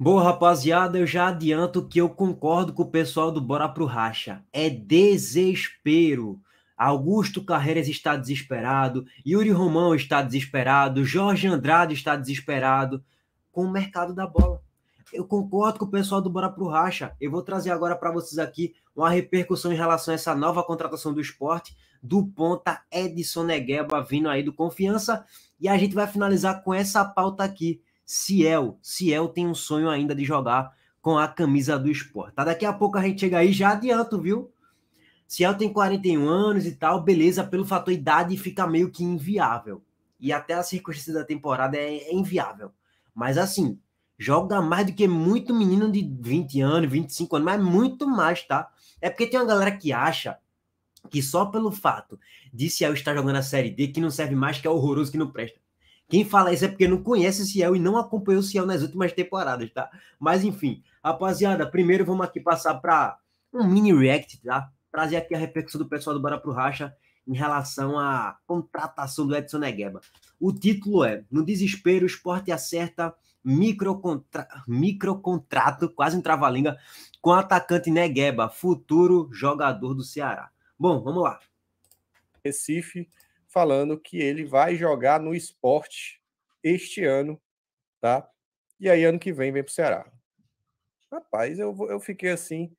Boa, rapaziada, eu já adianto que eu concordo com o pessoal do Bora Pro Racha. É desespero. Augusto Carreiras está desesperado, Yuri Romão está desesperado, Jorge Andrade está desesperado com o mercado da bola. Eu concordo com o pessoal do Bora Pro Racha. Eu vou trazer agora para vocês aqui uma repercussão em relação a essa nova contratação do esporte do ponta Edson Negueba vindo aí do Confiança. E a gente vai finalizar com essa pauta aqui Ciel. Ciel tem um sonho ainda de jogar com a camisa do esporte. Tá? Daqui a pouco a gente chega aí, já adianto, viu? Ciel tem 41 anos e tal, beleza, pelo fator idade fica meio que inviável. E até a circunstância da temporada é, é inviável. Mas assim, joga mais do que muito menino de 20 anos, 25 anos, mas muito mais, tá? É porque tem uma galera que acha que só pelo fato de Ciel é estar jogando a Série D, que não serve mais, que é horroroso, que não presta. Quem fala isso é porque não conhece o Ciel e não acompanhou o Ciel nas últimas temporadas, tá? Mas enfim, rapaziada, primeiro vamos aqui passar para um mini react, tá? Trazer aqui a repercussão do pessoal do Bora Pro Racha em relação à contratação do Edson Negueba. O título é No Desespero, o esporte acerta microcontra... microcontrato, quase um trava-língua, com o atacante Negueba, futuro jogador do Ceará. Bom, vamos lá. Recife, falando que ele vai jogar no esporte este ano, tá? E aí, ano que vem, vem pro Ceará. Rapaz, eu, eu fiquei assim.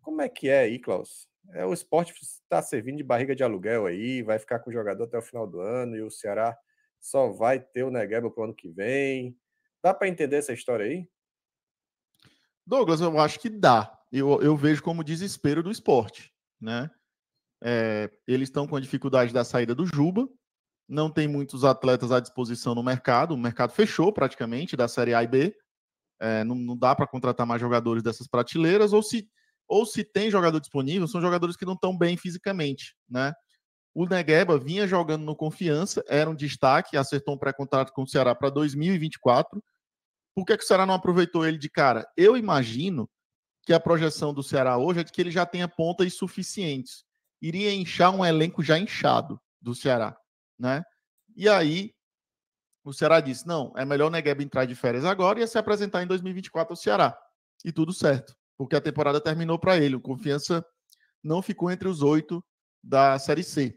Como é que é aí, Klaus? É, o esporte está servindo de barriga de aluguel aí, vai ficar com o jogador até o final do ano e o Ceará só vai ter o Negueba para o ano que vem. Dá para entender essa história aí? Douglas, eu acho que dá. Eu, eu vejo como desespero do esporte, né? É, eles estão com a dificuldade da saída do Juba, não tem muitos atletas à disposição no mercado, o mercado fechou praticamente da Série A e B, é, não, não, dá para contratar mais jogadores dessas prateleiras, ou se, ou se tem jogador disponível, são jogadores que não estão bem fisicamente, né? O Negueba vinha jogando no Confiança, era um destaque, acertou um pré-contrato com o Ceará para 2024. Por que, que o Ceará não aproveitou ele de cara? Eu imagino que a projeção do Ceará hoje é de que ele já tenha pontas suficientes iria inchar um elenco já inchado do Ceará, né? E aí o Ceará disse: "Não, é melhor o Negueba entrar de férias agora e se apresentar em 2024 ao Ceará". E tudo certo, porque a temporada terminou para ele, o Confiança não ficou entre os oito da Série C. Isso.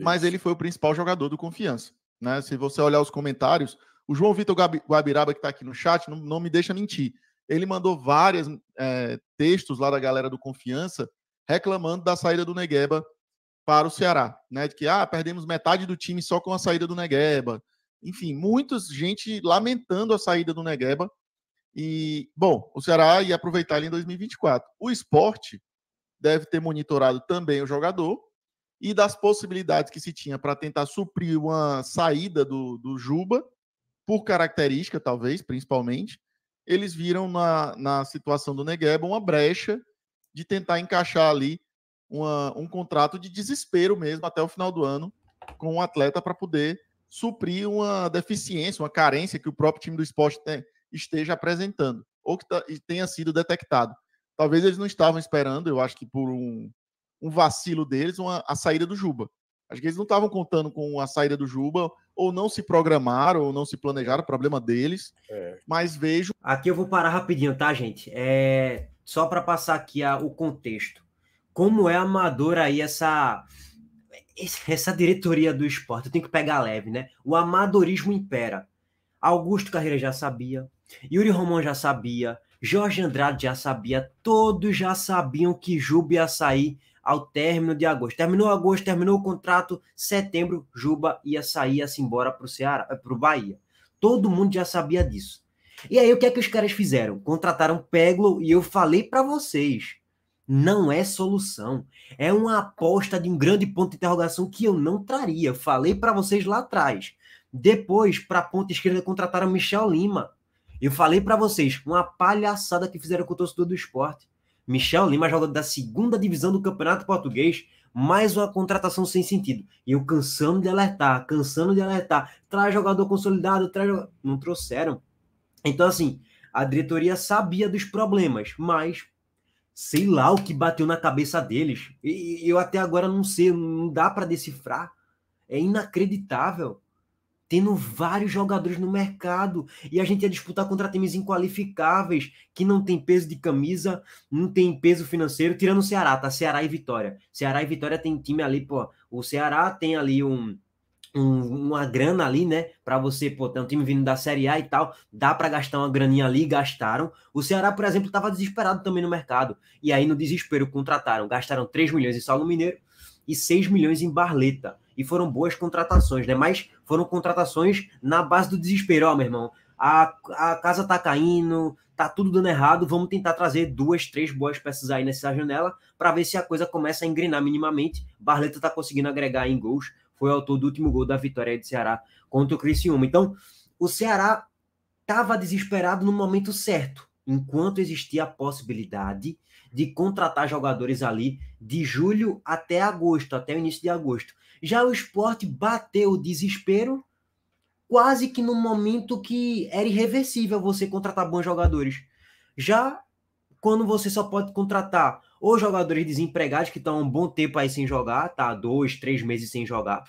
Mas ele foi o principal jogador do Confiança, né? Se você olhar os comentários, o João Vitor Guabiraba, que está aqui no chat, não, não, me deixa mentir. Ele mandou vários é, eh, textos lá da galera do Confiança reclamando da saída do Negueba para o Ceará, né? De que ah, perdemos metade do time só com a saída do Negueba. Enfim, muita gente lamentando a saída do Negueba. E, bom, o Ceará ia aproveitar ele em 2024. O esporte deve ter monitorado também o jogador e das possibilidades que se tinha para tentar suprir uma saída do, do Juba, por característica, talvez, principalmente, eles viram na, na situação do Negueba uma brecha de tentar encaixar ali uma, um contrato de desespero mesmo até o final do ano com o um atleta para poder suprir uma deficiência, uma carência que o próprio time do esporte tem, esteja apresentando ou que tenha sido detectado. Talvez eles não estavam esperando, eu acho que por um, um vacilo deles, uma, a saída do Juba. Acho que eles não estavam contando com a saída do Juba, ou não se programaram, ou não se planejaram, é problema deles. É. Mas vejo. Aqui eu vou parar rapidinho, tá, gente? É só para passar aqui a, o contexto. Como é amador aí essa essa diretoria do esporte? Eu tenho que pegar leve, né? O amadorismo impera. Augusto Carreira já sabia, Yuri Romão já sabia, Jorge Andrade já sabia, todos já sabiam que Juba ia sair ao término de agosto. Terminou agosto, terminou o contrato, setembro, Juba ia sair, assim, se embora para o Ceará, para o Bahia. Todo mundo já sabia disso. E aí, o que é que os caras fizeram? Contrataram Peglo e eu falei para vocês. Não é solução. É uma aposta de um grande ponto de interrogação que eu não traria. Falei para vocês lá atrás. Depois, para ponta esquerda, contrataram Michel Lima. Eu falei para vocês, uma palhaçada que fizeram com o torcedor do esporte. Michel Lima, jogador da segunda divisão do Campeonato Português, mais uma contratação sem sentido. E eu cansando de alertar, cansando de alertar. Traz jogador consolidado, traz jogador... Não trouxeram. Então, assim, a diretoria sabia dos problemas, mas sei lá o que bateu na cabeça deles. E eu até agora não sei, não dá para decifrar. É inacreditável. Tendo vários jogadores no mercado e a gente ia disputar contra times inqualificáveis, que não tem peso de camisa, não tem peso financeiro, tirando o Ceará, tá? Ceará e Vitória. Ceará e Vitória tem time ali, pô. O Ceará tem ali um, um, uma grana ali, né? Para você, pô, tem um time vindo da Série A e tal, dá para gastar uma graninha ali, gastaram. O Ceará, por exemplo, estava desesperado também no mercado. E aí, no desespero, contrataram, gastaram 3 milhões em Saulo Mineiro e 6 milhões em Barleta. E foram boas contratações, né? Mas foram contratações na base do desespero, ó, meu irmão. A, a casa tá caindo, tá tudo dando errado. Vamos tentar trazer duas, três boas peças aí nessa janela para ver se a coisa começa a engrenar minimamente. Barleta tá conseguindo agregar em gols foi autor do último gol da vitória do Ceará contra o Criciúma. Então, o Ceará estava desesperado no momento certo, enquanto existia a possibilidade de contratar jogadores ali de julho até agosto, até o início de agosto. Já o esporte bateu o desespero quase que no momento que era irreversível você contratar bons jogadores. Já quando você só pode contratar ou jogadores desempregados que estão há um bom tempo aí sem jogar, tá? Dois, três meses sem jogar.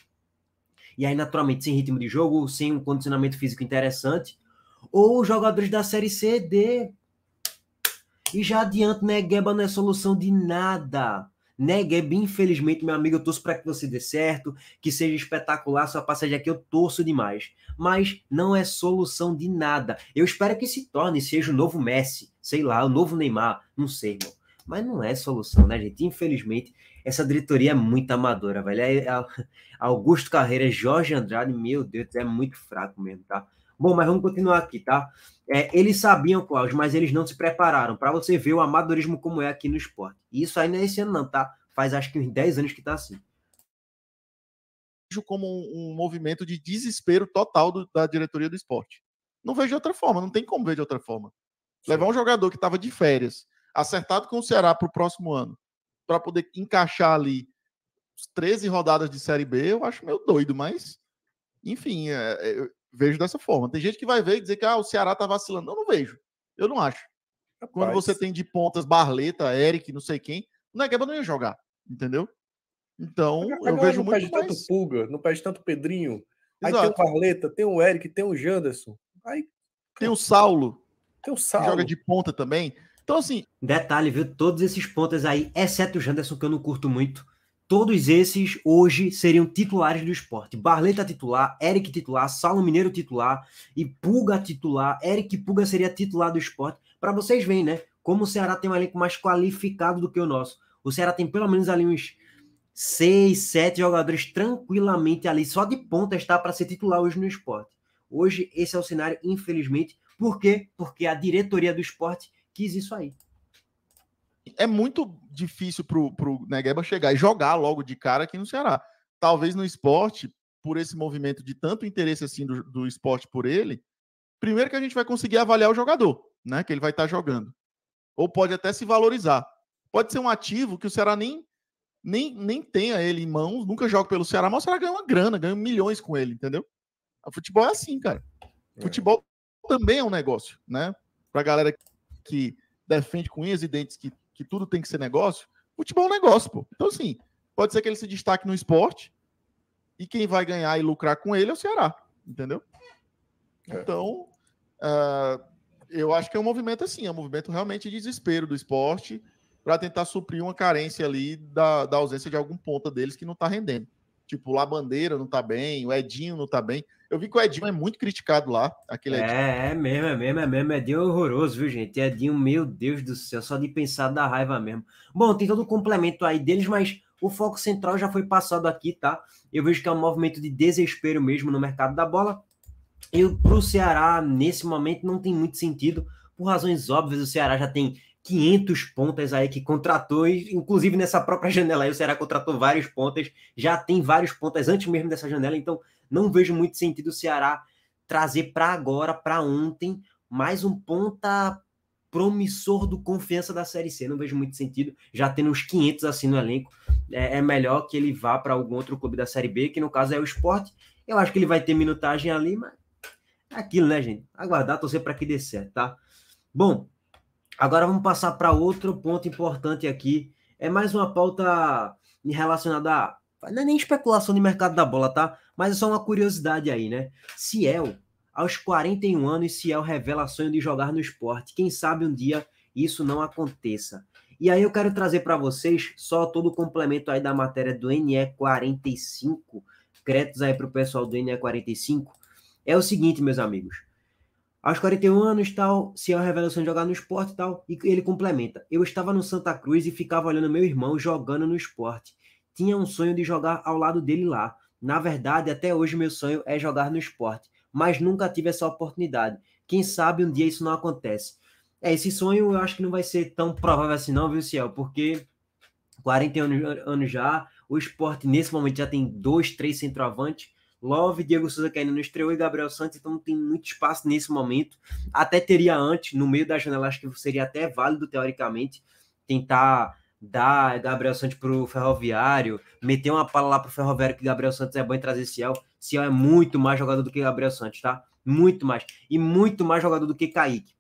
E aí, naturalmente, sem ritmo de jogo, sem um condicionamento físico interessante. Ou jogadores da Série C, D. E já adianto, né? Gueba não é solução de nada. Né, Gueba, infelizmente, meu amigo, eu torço para que você dê certo, que seja espetacular sua passagem aqui, eu torço demais. Mas não é solução de nada. Eu espero que se torne, seja o novo Messi sei lá, o novo Neymar, não sei, irmão. Mas não é solução, né, gente? Infelizmente, essa diretoria é muito amadora, velho. É, é, Augusto Carreira, Jorge Andrade, meu Deus, é muito fraco mesmo, tá? Bom, mas vamos continuar aqui, tá? É, eles sabiam, Cláudio, mas eles não se prepararam para você ver o amadorismo como é aqui no esporte. E isso aí não é esse ano, não, tá? Faz acho que uns 10 anos que tá assim. Vejo Como um, um movimento de desespero total do, da diretoria do esporte. Não vejo de outra forma, não tem como ver de outra forma. Levar um jogador que estava de férias, acertado com o Ceará para o próximo ano, para poder encaixar ali 13 rodadas de Série B, eu acho meio doido, mas enfim, é, é vejo dessa forma. Tem gente que vai ver e dizer que ah, o Ceará está vacilando. Eu não vejo. Eu não acho. Rapaz. Quando você tem de pontas Barleta, Eric, não sei quem, o Negueba não ia é é jogar, entendeu? Então, eu, vejo não muito Não mais... tanto Pulga, não pede tanto Pedrinho. Exato. Aí tem o Barleta, tem o Eric, tem o Janderson. Aí tem o Saulo. Tem o Saulo. Joga de ponta também. Então, assim. Detalhe, viu? Todos esses pontas aí, exceto o Janderson, que eu não curto muito, todos esses hoje seriam titulares do esporte. Barleta tá titular, Eric titular, Saulo Mineiro titular e Puga titular. Eric Puga seria titular do esporte. Para vocês verem, né? Como o Ceará tem um elenco mais qualificado do que o nosso. O Ceará tem pelo menos ali uns seis, sete jogadores tranquilamente ali, só de ponta está para ser titular hoje no esporte. Hoje, esse é o cenário, infelizmente, por quê? Porque a diretoria do esporte quis isso aí. É muito difícil pro, pro Negueba chegar e jogar logo de cara aqui no Ceará. Talvez no esporte, por esse movimento de tanto interesse assim do, do esporte por ele, primeiro que a gente vai conseguir avaliar o jogador, né? Que ele vai estar tá jogando. Ou pode até se valorizar. Pode ser um ativo que o Ceará nem, nem, nem tenha ele em mãos, nunca joga pelo Ceará, mas o Ceará ganha uma grana, ganha milhões com ele, entendeu? O futebol é assim, cara. É. Futebol também é um negócio, né? Para a galera que defende com unhas e dentes que, que tudo tem que ser negócio, futebol é um negócio, pô. Então, assim, pode ser que ele se destaque no esporte e quem vai ganhar e lucrar com ele é o Ceará, entendeu? É. Então, uh, eu acho que é um movimento assim, é um movimento realmente de desespero do esporte para tentar suprir uma carência ali da, da ausência de algum ponta deles que não está rendendo. Tipo, lá Bandeira não tá bem, o Edinho não tá bem. Eu vi que o Edinho é muito criticado lá, aquele Edinho. É, é, mesmo, é mesmo, é mesmo. Edinho é horroroso, viu, gente? Edinho, meu Deus do céu, só de pensar dá raiva mesmo. Bom, tem todo o complemento aí deles, mas o foco central já foi passado aqui, tá? Eu vejo que é um movimento de desespero mesmo no mercado da bola. E pro Ceará, nesse momento, não tem muito sentido, por razões óbvias, o Ceará já tem 500 pontas aí que contratou, e, inclusive nessa própria janela aí o Ceará contratou vários pontas, já tem vários pontas antes mesmo dessa janela, então não vejo muito sentido o Ceará trazer para agora, para ontem, mais um ponta promissor do confiança da Série C. Não vejo muito sentido, já tendo uns 500 assim no elenco, é, é melhor que ele vá para algum outro clube da Série B, que no caso é o esporte. Eu acho que ele vai ter minutagem ali, mas é aquilo, né, gente? Aguardar, torcer para que dê certo, tá? Bom, Agora vamos passar para outro ponto importante aqui. É mais uma pauta relacionada a. Não é nem especulação de mercado da bola, tá? Mas é só uma curiosidade aí, né? Ciel, aos 41 anos, Ciel revela sonho de jogar no esporte. Quem sabe um dia isso não aconteça. E aí eu quero trazer para vocês só todo o complemento aí da matéria do NE45, créditos aí para o pessoal do NE45. É o seguinte, meus amigos aos 41 anos, tal, se é uma revelação de jogar no esporte tal, e ele complementa. Eu estava no Santa Cruz e ficava olhando meu irmão jogando no esporte. Tinha um sonho de jogar ao lado dele lá. Na verdade, até hoje meu sonho é jogar no esporte, mas nunca tive essa oportunidade. Quem sabe um dia isso não acontece. É, esse sonho eu acho que não vai ser tão provável assim não, viu, Ciel? Porque 41 anos já, o esporte nesse momento já tem dois, três centroavantes, Love, Diego Souza que ainda não estreou e Gabriel Santos, então não tem muito espaço nesse momento. Até teria antes, no meio da janela, acho que seria até válido, teoricamente, tentar dar Gabriel Santos para o Ferroviário, meter uma pala lá para o Ferroviário que Gabriel Santos é bom e trazer Ciel. Ciel é muito mais jogador do que Gabriel Santos, tá? Muito mais. E muito mais jogador do que Kaique.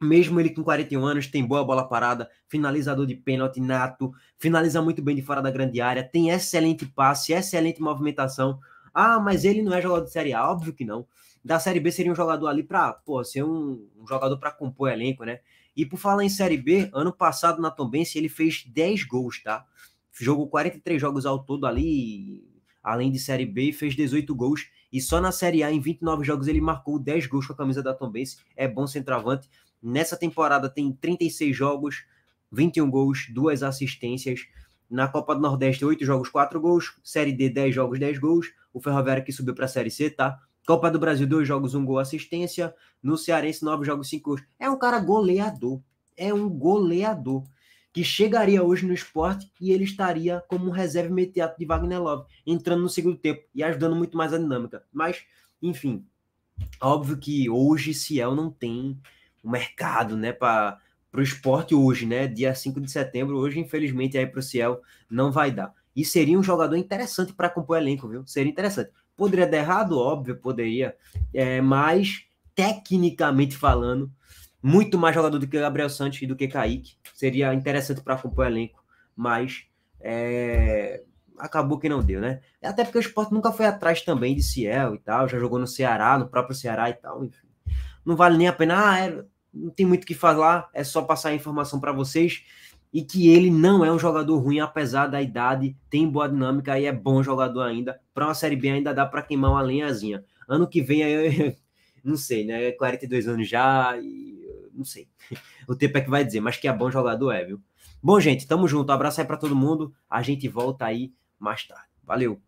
Mesmo ele com 41 anos, tem boa bola parada, finalizador de pênalti nato, finaliza muito bem de fora da grande área, tem excelente passe, excelente movimentação. Ah, mas ele não é jogador de Série A, óbvio que não. Da Série B seria um jogador ali para, pô, ser um, um jogador para compor elenco, né? E por falar em Série B, ano passado na Tombense ele fez 10 gols, tá? Jogou 43 jogos ao todo ali, além de Série B, fez 18 gols. E só na Série A, em 29 jogos, ele marcou 10 gols com a camisa da Tombense. É bom centroavante. Nessa temporada tem 36 jogos, 21 gols, duas assistências. Na Copa do Nordeste, 8 jogos, 4 gols. Série D, 10 jogos, 10 gols. O Ferroviário que subiu para a Série C, tá? Copa do Brasil, 2 jogos, 1 gol, assistência. No Cearense, 9 jogos, 5 gols. É um cara goleador. É um goleador. Que chegaria hoje no esporte e ele estaria como um reserva imediato de Wagner Love, entrando no segundo tempo e ajudando muito mais a dinâmica. Mas, enfim, óbvio que hoje Ciel não tem o mercado, né, para para o esporte hoje, né? Dia 5 de setembro, hoje, infelizmente, aí para o Ciel não vai dar. E seria um jogador interessante para compor elenco, viu? Seria interessante. Poderia dar errado, óbvio, poderia, é, mas tecnicamente falando, muito mais jogador do que Gabriel Santos e do que Kaique. Seria interessante para compor elenco, mas é, acabou que não deu, né? Até porque o esporte nunca foi atrás também de Ciel e tal, já jogou no Ceará, no próprio Ceará e tal, enfim. Não vale nem a pena, ah, era não tem muito o que falar, é só passar a informação para vocês. E que ele não é um jogador ruim, apesar da idade, tem boa dinâmica e é bom jogador ainda. Para uma Série B ainda dá para queimar uma lenhazinha. Ano que vem, eu, não sei, né? 42 anos já, e, não sei. O tempo é que vai dizer, mas que é bom jogador é, viu? Bom, gente, tamo junto. Um abraço aí para todo mundo. A gente volta aí mais tarde. Valeu!